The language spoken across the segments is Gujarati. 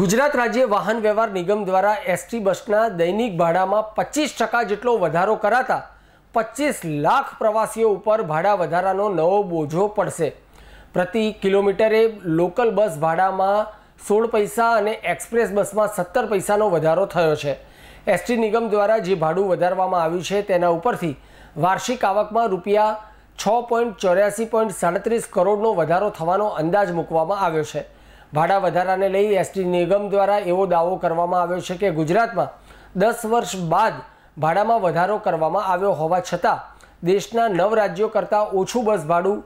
ગુજરાત રાજ્ય વાહન વ્યવહાર નિગમ દ્વારા એસટી બસના દૈનિક ભાડામાં પચીસ ટકા જેટલો વધારો કરાતા પચીસ લાખ પ્રવાસીઓ ઉપર ભાડા વધારાનો નવો બોજો પડશે પ્રતિ કિલોમીટરે લોકલ બસ ભાડામાં સોળ પૈસા અને એક્સપ્રેસ બસમાં સત્તર પૈસાનો વધારો થયો છે એસટી નિગમ દ્વારા જે ભાડું વધારવામાં આવ્યું છે તેના ઉપરથી વાર્ષિક આવકમાં રૂપિયા છ પોઈન્ટ ચોર્યાસી પોઈન્ટ સાડત્રીસ કરોડનો વધારો થવાનો અંદાજ મૂકવામાં આવ્યો છે ભાડા વધારાને લઈ એસટી નિગમ દ્વારા એવો દાવો કરવામાં આવ્યો છે કે ગુજરાતમાં દસ વર્ષ બાદ ભાડામાં વધારો કરવામાં આવ્યો હોવા છતાં દેશના નવ રાજ્યો કરતાં ઓછું બસ ભાડું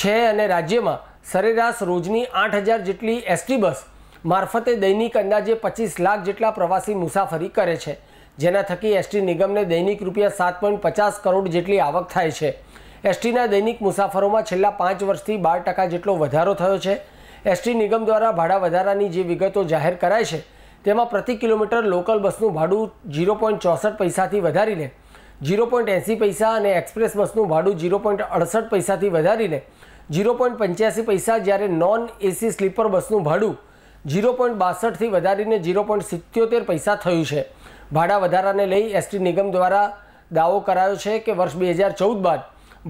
છે અને રાજ્યમાં સરેરાશ રોજની આઠ હજાર જેટલી એસટી બસ મારફતે દૈનિક અંદાજે પચીસ લાખ જેટલા પ્રવાસી મુસાફરી કરે છે જેના થકી એસટી નિગમને દૈનિક રૂપિયા સાત પોઈન્ટ પચાસ કરોડ જેટલી આવક થાય છે એસટીના દૈનિક મુસાફરોમાં છેલ્લા પાંચ વર્ષથી બાર ટકા જેટલો વધારો થયો છે એસટી નિગમ દ્વારા ભાડા વધારાની જે વિગતો જાહેર કરાય છે તેમાં પ્રતિ કિલોમીટર લોકલ બસનું ભાડું ઝીરો પોઈન્ટ ચોસઠ પૈસાથી વધારીને ઝીરો પોઈન્ટ એંસી પૈસા અને એક્સપ્રેસ બસનું ભાડું ઝીરો પોઈન્ટ અડસઠ પૈસાથી વધારીને ઝીરો પોઈન્ટ પંચ્યાસી પૈસા જ્યારે નોન એસી સ્લીપર બસનું ભાડું ઝીરો પોઈન્ટ બાસઠથી વધારીને ઝીરો પોઈન્ટ સિત્યોતેર પૈસા થયું છે ભાડા વધારાને લઈ એસટી નિગમ દ્વારા દાવો કરાયો છે કે વર્ષ બે હજાર ચૌદ બાદ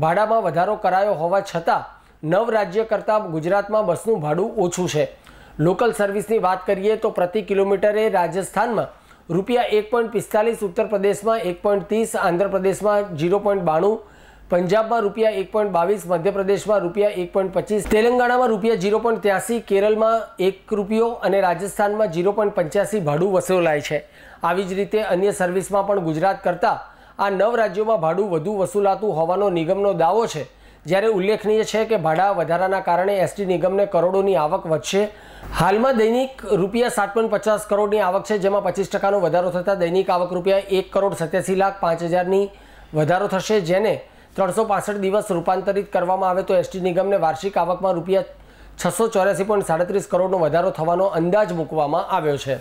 ભાડામાં વધારો કરાયો હોવા છતાં નવ રાજ્ય કરતાં ગુજરાતમાં બસનું ભાડું ઓછું છે લોકલ સર્વિસની વાત કરીએ તો પ્રતિ કિલોમીટરે રાજસ્થાનમાં રૂપિયા એક પોઈન્ટ પિસ્તાલીસ ઉત્તર પ્રદેશમાં એક પોઈન્ટ ત્રીસ આંધ્રપ્રદેશમાં ઝીરો પોઈન્ટ બાણું પંજાબમાં રૂપિયા એક પોઈન્ટ બાવીસ મધ્યપ્રદેશમાં રૂપિયા એક પોઈન્ટ પચીસ તેલંગાણામાં રૂપિયા ઝીરો પોઈન્ટ ત્યાસી કેરળમાં એક રૂપિયો અને રાજસ્થાનમાં ઝીરો પોઈન્ટ પંચ્યાસી ભાડું વસૂલાય છે આવી જ રીતે અન્ય સર્વિસમાં પણ ગુજરાત કરતાં આ નવ રાજ્યોમાં ભાડું વધુ વસૂલાતું હોવાનો નિગમનો દાવો છે જ્યારે ઉલ્લેખનીય છે કે ભાડા વધારાના કારણે એસટી નિગમને કરોડોની આવક વધશે હાલમાં દૈનિક રૂપિયા સાત પોઈન્ટ પચાસ કરોડની આવક છે જેમાં પચીસ ટકાનો વધારો થતાં દૈનિક આવક રૂપિયા એક કરોડ સત્યાસી લાખ પાંચ હજારની વધારો થશે જેને ત્રણસો પાસઠ દિવસ રૂપાંતરિત કરવામાં આવે તો એસટી નિગમને વાર્ષિક આવકમાં રૂપિયા છસો ચોર્યાસી પોઈન્ટ સાડત્રીસ કરોડનો વધારો થવાનો અંદાજ મૂકવામાં આવ્યો છે